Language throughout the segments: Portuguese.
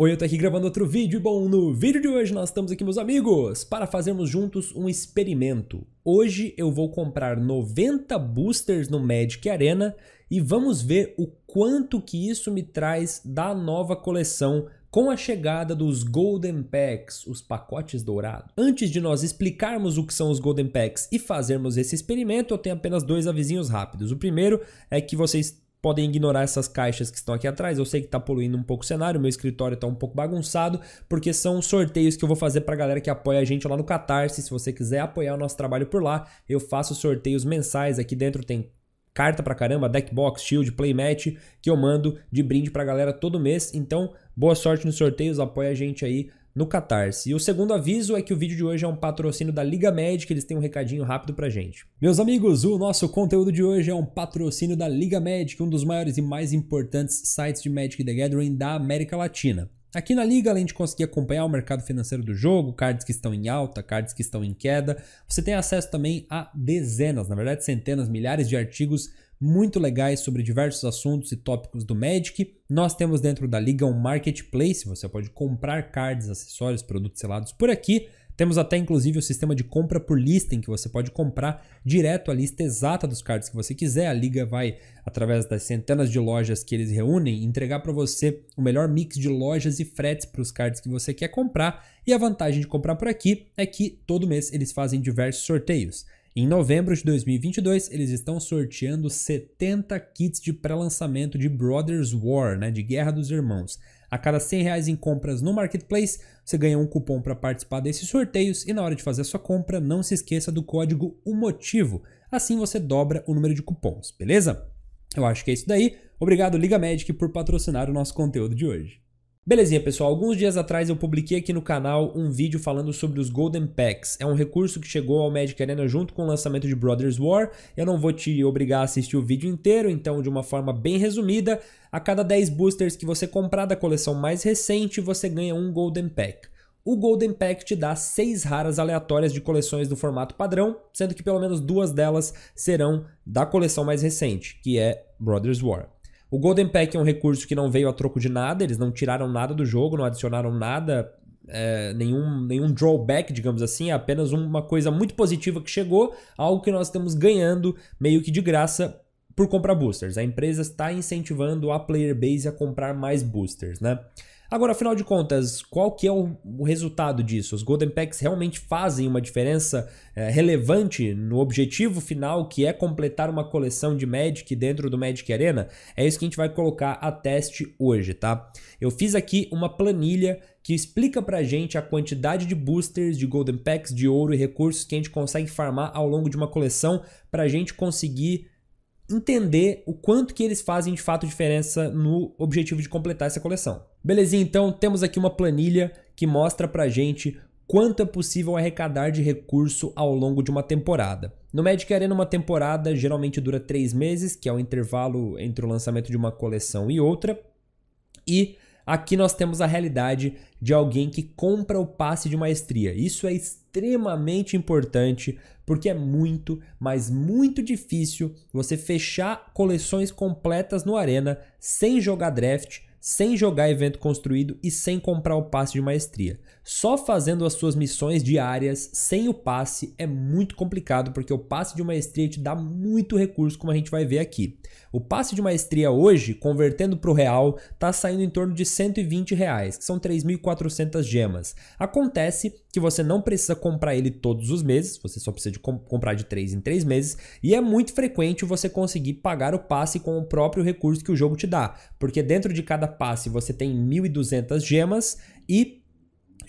Oi, eu tô aqui gravando outro vídeo e bom, no vídeo de hoje nós estamos aqui, meus amigos, para fazermos juntos um experimento. Hoje eu vou comprar 90 boosters no Magic Arena e vamos ver o quanto que isso me traz da nova coleção com a chegada dos Golden Packs, os pacotes dourados. Antes de nós explicarmos o que são os Golden Packs e fazermos esse experimento, eu tenho apenas dois avisinhos rápidos. O primeiro é que vocês podem ignorar essas caixas que estão aqui atrás. Eu sei que está poluindo um pouco o cenário, meu escritório está um pouco bagunçado, porque são sorteios que eu vou fazer para a galera que apoia a gente lá no Catarse. Se você quiser apoiar o nosso trabalho por lá, eu faço sorteios mensais. Aqui dentro tem carta para caramba, deck box, shield, playmat, que eu mando de brinde a galera todo mês. Então, boa sorte nos sorteios, apoia a gente aí no Catarse. E o segundo aviso é que o vídeo de hoje é um patrocínio da Liga Médica, eles têm um recadinho rápido pra gente. Meus amigos, o nosso conteúdo de hoje é um patrocínio da Liga Médica, um dos maiores e mais importantes sites de Magic the Gathering da América Latina. Aqui na Liga, além de conseguir acompanhar o mercado financeiro do jogo, cards que estão em alta, cards que estão em queda, você tem acesso também a dezenas, na verdade centenas, milhares de artigos muito legais sobre diversos assuntos e tópicos do Magic. Nós temos dentro da liga um marketplace, você pode comprar cards, acessórios, produtos selados por aqui. Temos até inclusive o sistema de compra por lista, em que você pode comprar direto a lista exata dos cards que você quiser. A liga vai, através das centenas de lojas que eles reúnem, entregar para você o melhor mix de lojas e fretes para os cards que você quer comprar. E a vantagem de comprar por aqui é que todo mês eles fazem diversos sorteios. Em novembro de 2022, eles estão sorteando 70 kits de pré-lançamento de Brothers War, né, de Guerra dos Irmãos. A cada 100 reais em compras no Marketplace, você ganha um cupom para participar desses sorteios e na hora de fazer a sua compra, não se esqueça do código O Motivo. Assim você dobra o número de cupons, beleza? Eu acho que é isso daí. Obrigado Liga Magic por patrocinar o nosso conteúdo de hoje. Belezinha, pessoal. Alguns dias atrás eu publiquei aqui no canal um vídeo falando sobre os Golden Packs. É um recurso que chegou ao Magic Arena junto com o lançamento de Brothers War. Eu não vou te obrigar a assistir o vídeo inteiro, então de uma forma bem resumida, a cada 10 boosters que você comprar da coleção mais recente, você ganha um Golden Pack. O Golden Pack te dá seis raras aleatórias de coleções do formato padrão, sendo que pelo menos duas delas serão da coleção mais recente, que é Brothers War. O Golden Pack é um recurso que não veio a troco de nada, eles não tiraram nada do jogo, não adicionaram nada, é, nenhum, nenhum drawback, digamos assim, é apenas uma coisa muito positiva que chegou, algo que nós estamos ganhando meio que de graça por comprar boosters. A empresa está incentivando a player base a comprar mais boosters, né? Agora, afinal de contas, qual que é o, o resultado disso? Os Golden Packs realmente fazem uma diferença é, relevante no objetivo final, que é completar uma coleção de Magic dentro do Magic Arena? É isso que a gente vai colocar a teste hoje, tá? Eu fiz aqui uma planilha que explica pra gente a quantidade de boosters, de golden packs, de ouro e recursos que a gente consegue farmar ao longo de uma coleção pra gente conseguir entender o quanto que eles fazem de fato diferença no objetivo de completar essa coleção. Belezinha, então temos aqui uma planilha que mostra pra gente quanto é possível arrecadar de recurso ao longo de uma temporada. No Magic Arena, uma temporada geralmente dura três meses, que é o intervalo entre o lançamento de uma coleção e outra, e Aqui nós temos a realidade de alguém que compra o passe de maestria. Isso é extremamente importante porque é muito, mas muito difícil você fechar coleções completas no Arena sem jogar draft sem jogar evento construído e sem comprar o passe de maestria. Só fazendo as suas missões diárias sem o passe é muito complicado, porque o passe de maestria te dá muito recurso, como a gente vai ver aqui. O passe de maestria hoje, convertendo para o real, está saindo em torno de 120 reais, que são 3.400 gemas. Acontece que você não precisa comprar ele todos os meses, você só precisa de comp comprar de 3 em 3 meses, e é muito frequente você conseguir pagar o passe com o próprio recurso que o jogo te dá, porque dentro de cada passe você tem 1.200 gemas e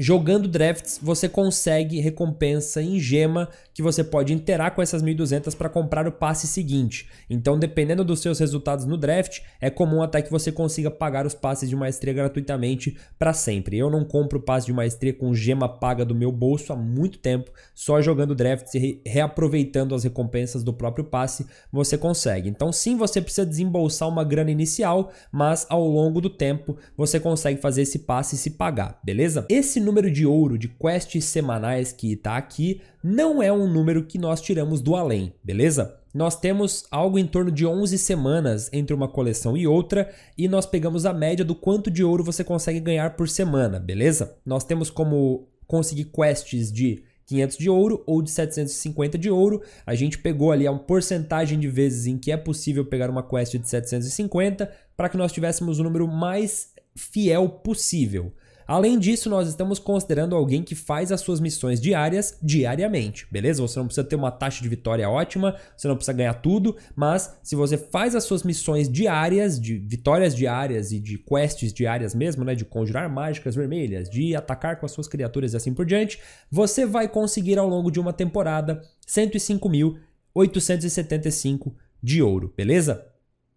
Jogando drafts, você consegue recompensa em gema que você pode interar com essas 1.200 para comprar o passe seguinte. Então, dependendo dos seus resultados no draft, é comum até que você consiga pagar os passes de maestria gratuitamente para sempre. Eu não compro passe de maestria com gema paga do meu bolso há muito tempo, só jogando drafts e reaproveitando as recompensas do próprio passe você consegue. Então, sim, você precisa desembolsar uma grana inicial, mas ao longo do tempo você consegue fazer esse passe se pagar, beleza? Esse número de ouro de quests semanais que está aqui não é um número que nós tiramos do além, beleza? Nós temos algo em torno de 11 semanas entre uma coleção e outra, e nós pegamos a média do quanto de ouro você consegue ganhar por semana, beleza? Nós temos como conseguir quests de 500 de ouro ou de 750 de ouro. A gente pegou ali uma porcentagem de vezes em que é possível pegar uma quest de 750 para que nós tivéssemos o número mais fiel possível. Além disso, nós estamos considerando alguém que faz as suas missões diárias diariamente, beleza? Você não precisa ter uma taxa de vitória ótima, você não precisa ganhar tudo, mas se você faz as suas missões diárias, de vitórias diárias e de quests diárias mesmo, né, de conjurar mágicas vermelhas, de atacar com as suas criaturas e assim por diante, você vai conseguir ao longo de uma temporada 105.875 de ouro, beleza?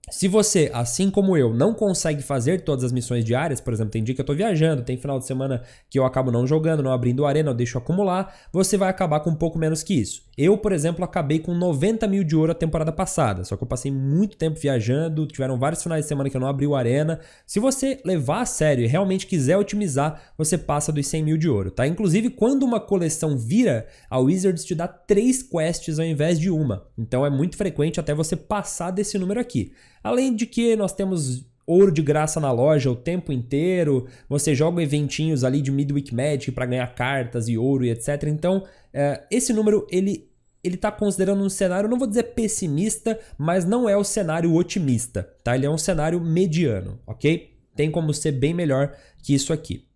Se você, assim como eu, não consegue fazer todas as missões diárias, por exemplo, tem dia que eu estou viajando, tem final de semana que eu acabo não jogando, não abrindo arena, eu deixo acumular, você vai acabar com um pouco menos que isso. Eu, por exemplo, acabei com 90 mil de ouro a temporada passada, só que eu passei muito tempo viajando, tiveram vários finais de semana que eu não abri o arena. Se você levar a sério e realmente quiser otimizar, você passa dos 100 mil de ouro, tá? Inclusive, quando uma coleção vira, a Wizards te dá três quests ao invés de uma. Então é muito frequente até você passar desse número aqui. Além de que nós temos ouro de graça na loja o tempo inteiro, você joga eventinhos ali de Midweek Magic para ganhar cartas e ouro e etc. Então, é, esse número ele ele está considerando um cenário, não vou dizer pessimista, mas não é o cenário otimista, tá? Ele é um cenário mediano, ok? Tem como ser bem melhor que isso aqui.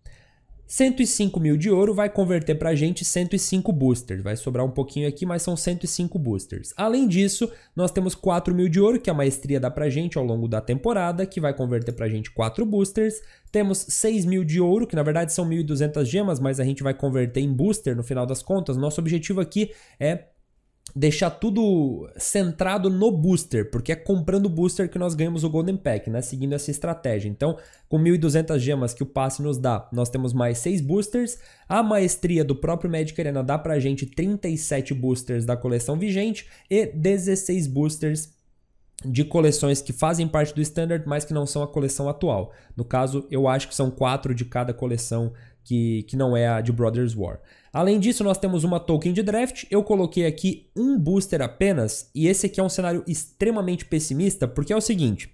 105 mil de ouro vai converter para a gente 105 boosters. Vai sobrar um pouquinho aqui, mas são 105 boosters. Além disso, nós temos 4 mil de ouro, que é a maestria dá para gente ao longo da temporada, que vai converter para a gente 4 boosters. Temos 6 mil de ouro, que na verdade são 1.200 gemas, mas a gente vai converter em booster no final das contas. Nosso objetivo aqui é deixar tudo centrado no booster, porque é comprando o booster que nós ganhamos o Golden Pack, né? Seguindo essa estratégia. Então, com 1.200 gemas que o passe nos dá, nós temos mais 6 boosters. A maestria do próprio Magic Arena dá pra gente 37 boosters da coleção vigente e 16 boosters de coleções que fazem parte do Standard, mas que não são a coleção atual. No caso, eu acho que são 4 de cada coleção que, que não é a de Brothers War. Além disso, nós temos uma token de draft. Eu coloquei aqui um booster apenas, e esse aqui é um cenário extremamente pessimista, porque é o seguinte: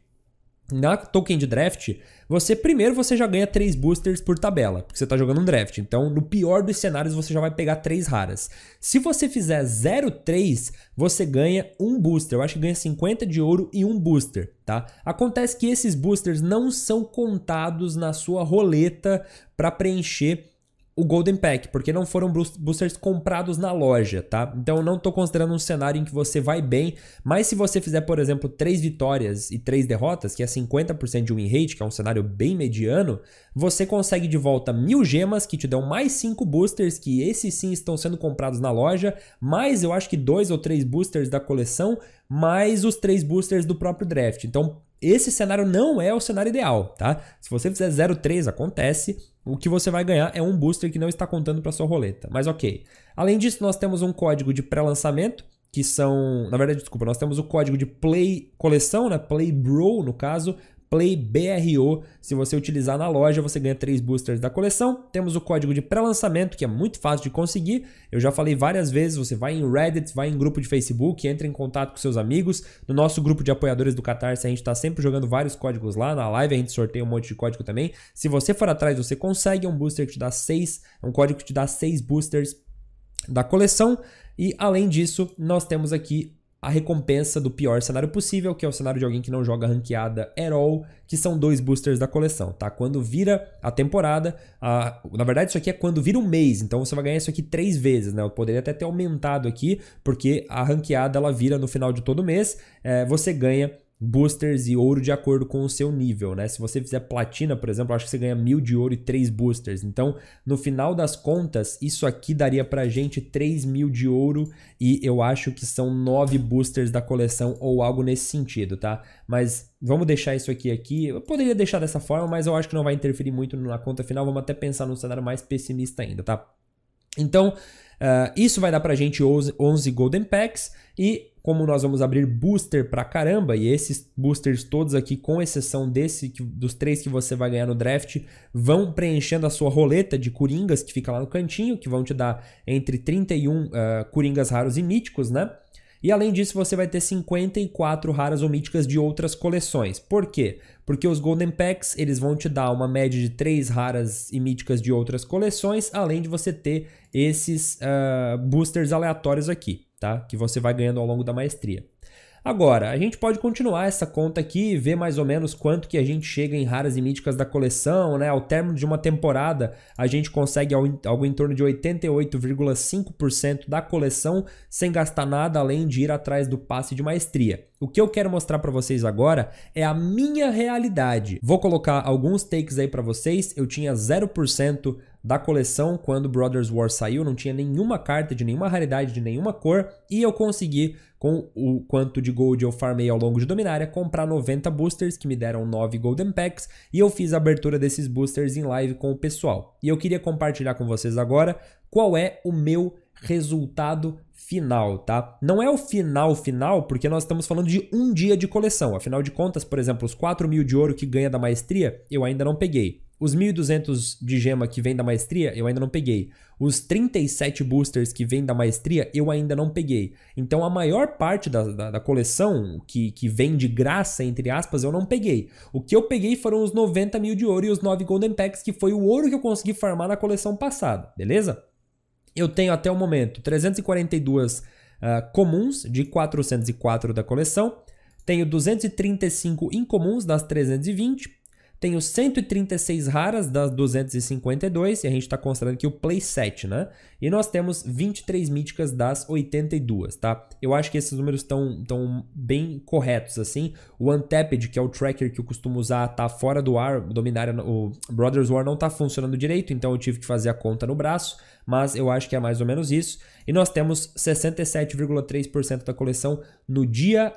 na token de draft, você primeiro você já ganha 3 boosters por tabela, porque você está jogando um draft. Então, no pior dos cenários, você já vai pegar 3 raras. Se você fizer 0-3, você ganha um booster. Eu acho que ganha 50 de ouro e um booster, tá? Acontece que esses boosters não são contados na sua roleta para preencher o Golden Pack, porque não foram boosters comprados na loja, tá? Então não estou considerando um cenário em que você vai bem, mas se você fizer, por exemplo, três vitórias e três derrotas, que é 50% de win rate, que é um cenário bem mediano, você consegue de volta mil gemas que te dão mais cinco boosters, que esses sim estão sendo comprados na loja, mais eu acho que dois ou três boosters da coleção, mais os três boosters do próprio draft. Então, esse cenário não é o cenário ideal, tá? Se você fizer 0,3, acontece. O que você vai ganhar é um booster que não está contando para sua roleta. Mas ok. Além disso, nós temos um código de pré-lançamento, que são. Na verdade, desculpa, nós temos o código de Play Coleção, né? Play Bro, no caso, Play BRO. Se você utilizar na loja, você ganha três boosters da coleção. Temos o código de pré-lançamento, que é muito fácil de conseguir. Eu já falei várias vezes, você vai em Reddit, vai em grupo de Facebook, entra em contato com seus amigos. No nosso grupo de apoiadores do Catarse, a gente está sempre jogando vários códigos lá. Na live a gente sorteia um monte de código também. Se você for atrás, você consegue um booster que te dá seis, um código que te dá seis boosters da coleção. E além disso, nós temos aqui a recompensa do pior cenário possível, que é o cenário de alguém que não joga ranqueada at all, que são dois boosters da coleção, tá? Quando vira a temporada, a... na verdade isso aqui é quando vira um mês, então você vai ganhar isso aqui três vezes, né? Eu poderia até ter aumentado aqui, porque a ranqueada ela vira no final de todo mês, é, você ganha boosters e ouro de acordo com o seu nível, né? Se você fizer platina, por exemplo, acho que você ganha mil de ouro e três boosters. Então, no final das contas, isso aqui daria pra gente três mil de ouro e eu acho que são nove boosters da coleção ou algo nesse sentido, tá? Mas vamos deixar isso aqui aqui. Eu poderia deixar dessa forma, mas eu acho que não vai interferir muito na conta final. Vamos até pensar num cenário mais pessimista ainda, tá? Então, uh, isso vai dar pra gente 11 Golden Packs e como nós vamos abrir booster pra caramba, e esses boosters todos aqui, com exceção desse, que, dos três que você vai ganhar no draft, vão preenchendo a sua roleta de coringas que fica lá no cantinho, que vão te dar entre 31 uh, ah, coringas raros e míticos, né? E além disso, você vai ter 54 raras ou míticas de outras coleções. Por quê? Porque os Golden Packs, eles vão te dar uma média de 3 raras e míticas de outras coleções, além de você ter esses uh, boosters aleatórios aqui, tá? Que você vai ganhando ao longo da maestria. Agora, a gente pode continuar essa conta aqui e ver mais ou menos quanto que a gente chega em raras e míticas da coleção, né? Ao término de uma temporada, a gente consegue algo em torno de 88,5% da coleção sem gastar nada além de ir atrás do passe de maestria. O que eu quero mostrar para vocês agora é a minha realidade. Vou colocar alguns takes aí para vocês. Eu tinha 0% da coleção quando Brothers War saiu, não tinha nenhuma carta de nenhuma raridade, de nenhuma cor, e eu consegui, com o quanto de gold eu farmei ao longo de Dominária, comprar 90 boosters que me deram 9 Golden Packs, e eu fiz a abertura desses boosters em live com o pessoal. E eu queria compartilhar com vocês agora qual é o meu resultado final, tá? Não é o final final, porque nós estamos falando de um dia de coleção. Afinal de contas, por exemplo, os 4 mil de ouro que ganha da maestria, eu ainda não peguei. Os 1.200 de gema que vem da maestria, eu ainda não peguei. Os 37 boosters que vem da maestria, eu ainda não peguei. Então a maior parte da, da, da, coleção que, que vem de graça, entre aspas, eu não peguei. O que eu peguei foram os 90 mil de ouro e os 9 Golden Packs, que foi o ouro que eu consegui farmar na coleção passada, beleza? Eu tenho até o momento 342 uh, ah, comuns de 404 da coleção. Tenho 235 incomuns das 320, tenho 136 raras das 252, e a gente está considerando aqui o playset, né? E nós temos 23 míticas das 82, tá? Eu acho que esses números estão tão bem corretos, assim. O Untapped, que é o tracker que eu costumo usar, tá fora do ar. O o Brothers War não tá funcionando direito, então eu tive que fazer a conta no braço, mas eu acho que é mais ou menos isso. E nós temos 67,3% da coleção no dia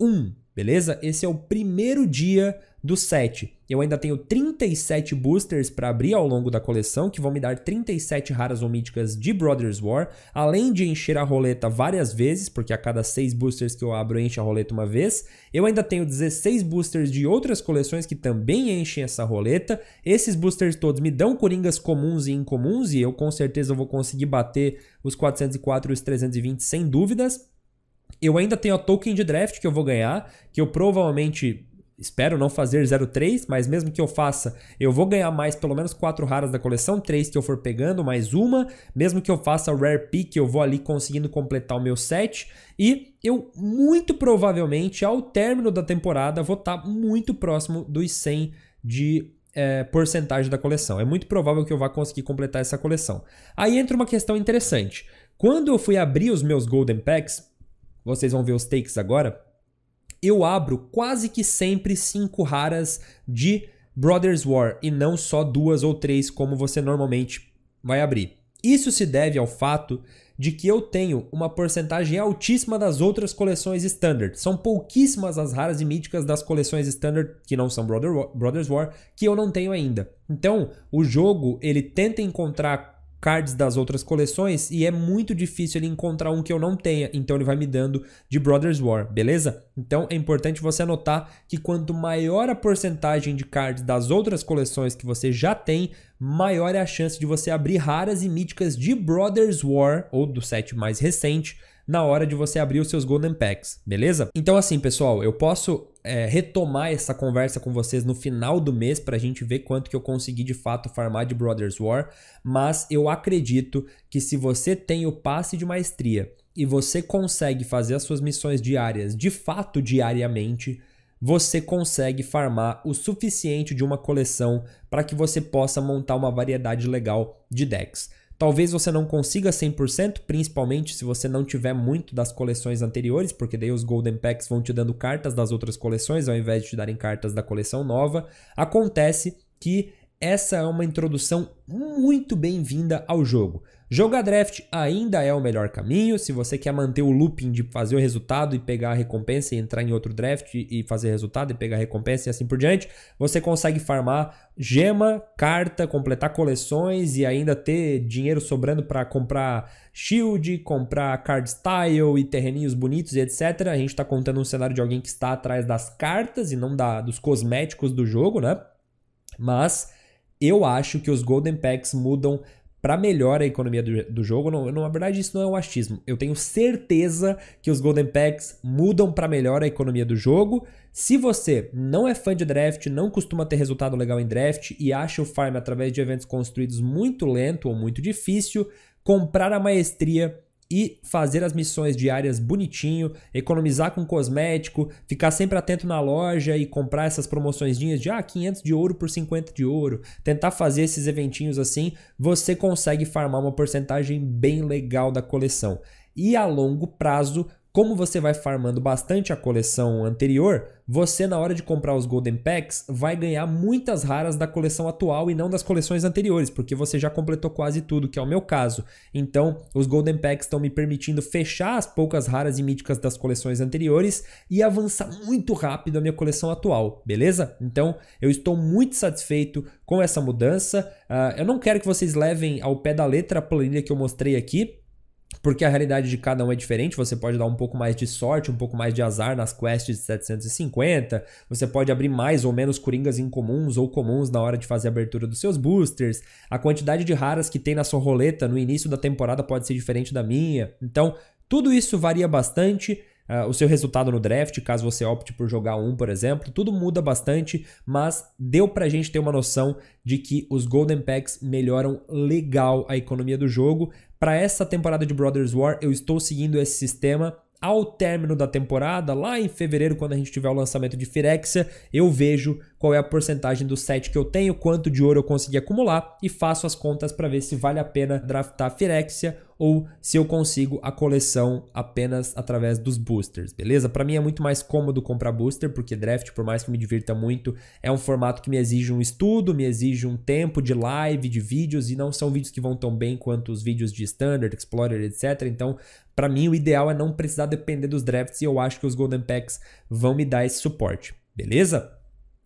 1 beleza? Esse é o primeiro dia do set. Eu ainda tenho 37 boosters para abrir ao longo da coleção, que vão me dar 37 raras ou míticas de Brothers War, além de encher a roleta várias vezes, porque a cada 6 boosters que eu abro, enche a roleta uma vez. Eu ainda tenho 16 boosters de outras coleções que também enchem essa roleta. Esses boosters todos me dão coringas comuns e incomuns, e eu com certeza vou conseguir bater os 404 e os 320 sem dúvidas. Eu ainda tenho a token de draft que eu vou ganhar, que eu provavelmente espero não fazer 03, mas mesmo que eu faça, eu vou ganhar mais pelo menos 4 raras da coleção, 3 que eu for pegando, mais uma. Mesmo que eu faça rare pick, eu vou ali conseguindo completar o meu set. E eu muito provavelmente, ao término da temporada, vou estar tá muito próximo dos 100 de é, porcentagem da coleção. É muito provável que eu vá conseguir completar essa coleção. Aí entra uma questão interessante. Quando eu fui abrir os meus Golden Packs, vocês vão ver os takes agora, eu abro quase que sempre cinco raras de Brothers War e não só duas ou três como você normalmente vai abrir. Isso se deve ao fato de que eu tenho uma porcentagem altíssima das outras coleções standard. São pouquíssimas as raras e míticas das coleções standard que não são Brother War, Brothers War que eu não tenho ainda. Então, o jogo ele tenta encontrar cards das outras coleções e é muito difícil ele encontrar um que eu não tenha, então ele vai me dando de Brothers War, beleza? Então é importante você anotar que quanto maior a porcentagem de cards das outras coleções que você já tem, maior é a chance de você abrir raras e míticas de Brothers War ou do set mais recente na hora de você abrir os seus Golden Packs, beleza? Então assim, pessoal, eu posso é, retomar essa conversa com vocês no final do mês para a gente ver quanto que eu consegui de fato farmar de Brothers War, mas eu acredito que se você tem o passe de maestria e você consegue fazer as suas missões diárias de fato diariamente, você consegue farmar o suficiente de uma coleção para que você possa montar uma variedade legal de decks. Talvez você não consiga 100%, principalmente se você não tiver muito das coleções anteriores, porque daí os Golden Packs vão te dando cartas das outras coleções ao invés de te darem cartas da coleção nova. Acontece que essa é uma introdução muito bem-vinda ao jogo. Jogar draft ainda é o melhor caminho. Se você quer manter o looping de fazer o resultado e pegar a recompensa e entrar em outro draft e fazer resultado e pegar a recompensa e assim por diante, você consegue farmar gema, carta, completar coleções e ainda ter dinheiro sobrando para comprar shield, comprar card style e terreninhos bonitos e etc. A gente está contando um cenário de alguém que está atrás das cartas e não da, dos cosméticos do jogo, né? Mas eu acho que os Golden Packs mudam para melhor a economia do, do jogo. Não, não, na verdade, isso não é um achismo. Eu tenho certeza que os Golden Packs mudam para melhor a economia do jogo. Se você não é fã de draft, não costuma ter resultado legal em draft e acha o farm através de eventos construídos muito lento ou muito difícil, comprar a maestria e fazer as missões diárias bonitinho, economizar com cosmético, ficar sempre atento na loja e comprar essas promoções de ah, 500 de ouro por 50 de ouro, tentar fazer esses eventinhos assim, você consegue farmar uma porcentagem bem legal da coleção. E a longo prazo como você vai farmando bastante a coleção anterior, você na hora de comprar os Golden Packs vai ganhar muitas raras da coleção atual e não das coleções anteriores, porque você já completou quase tudo, que é o meu caso. Então, os Golden Packs estão me permitindo fechar as poucas raras e míticas das coleções anteriores e avançar muito rápido a minha coleção atual, beleza? Então, eu estou muito satisfeito com essa mudança. Uh, eu não quero que vocês levem ao pé da letra a planilha que eu mostrei aqui, porque a realidade de cada um é diferente, você pode dar um pouco mais de sorte, um pouco mais de azar nas quests de 750, você pode abrir mais ou menos coringas incomuns ou comuns na hora de fazer a abertura dos seus boosters, a quantidade de raras que tem na sua roleta no início da temporada pode ser diferente da minha, então tudo isso varia bastante, uh, o seu resultado no draft, caso você opte por jogar um, por exemplo. Tudo muda bastante, mas deu a gente ter uma noção de que os Golden Packs melhoram legal a economia do jogo. Para essa temporada de Brothers War, eu estou seguindo esse sistema ao término da temporada, lá em fevereiro, quando a gente tiver o lançamento de Firexia, eu vejo qual é a porcentagem do set que eu tenho, quanto de ouro eu consegui acumular e faço as contas para ver se vale a pena draftar Firexia ou se eu consigo a coleção apenas através dos boosters, beleza? Para mim é muito mais cômodo comprar booster, porque draft, por mais que me divirta muito, é um formato que me exige um estudo, me exige um tempo de live, de vídeos, e não são vídeos que vão tão bem quanto os vídeos de Standard, Explorer, etc. Então, para mim, o ideal é não precisar depender dos drafts, e eu acho que os Golden Packs vão me dar esse suporte, beleza?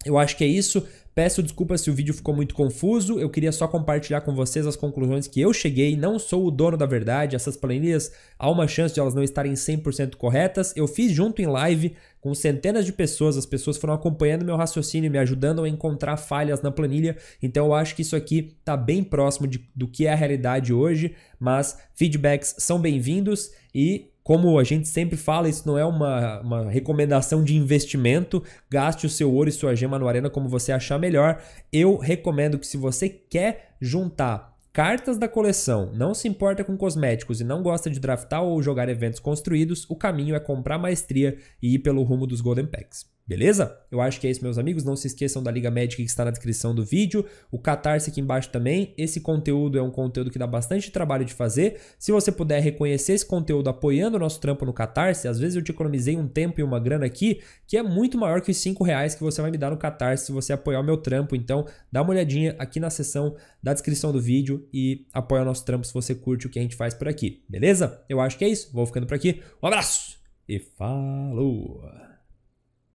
Eu acho que é isso. Peço desculpas se o vídeo ficou muito confuso. Eu queria só compartilhar com vocês as conclusões que eu cheguei. Não sou o dono da verdade. Essas planilhas há uma chance de elas não estarem 100% corretas. Eu fiz junto em live com centenas de pessoas. As pessoas foram acompanhando meu raciocínio, me ajudando a encontrar falhas na planilha. Então eu acho que isso aqui está bem próximo de, do que é a realidade hoje. Mas feedbacks são bem-vindos e como a gente sempre fala, isso não é uma, uma recomendação de investimento. Gaste o seu ouro e sua gema no Arena como você achar melhor. Eu recomendo que se você quer juntar cartas da coleção, não se importa com cosméticos e não gosta de draftar ou jogar eventos construídos, o caminho é comprar maestria e ir pelo rumo dos Golden Packs. Beleza? Eu acho que é isso, meus amigos. Não se esqueçam da Liga Médica que está na descrição do vídeo, o Catarse aqui embaixo também. Esse conteúdo é um conteúdo que dá bastante trabalho de fazer. Se você puder reconhecer esse conteúdo apoiando o nosso trampo no Catarse, às vezes eu te economizei um tempo e uma grana aqui, que é muito maior que os 5 reais que você vai me dar no Catarse se você apoiar o meu trampo. Então, dá uma olhadinha aqui na seção da descrição do vídeo e apoia o nosso trampo se você curte o que a gente faz por aqui. Beleza? Eu acho que é isso. Vou ficando por aqui. Um abraço e falou!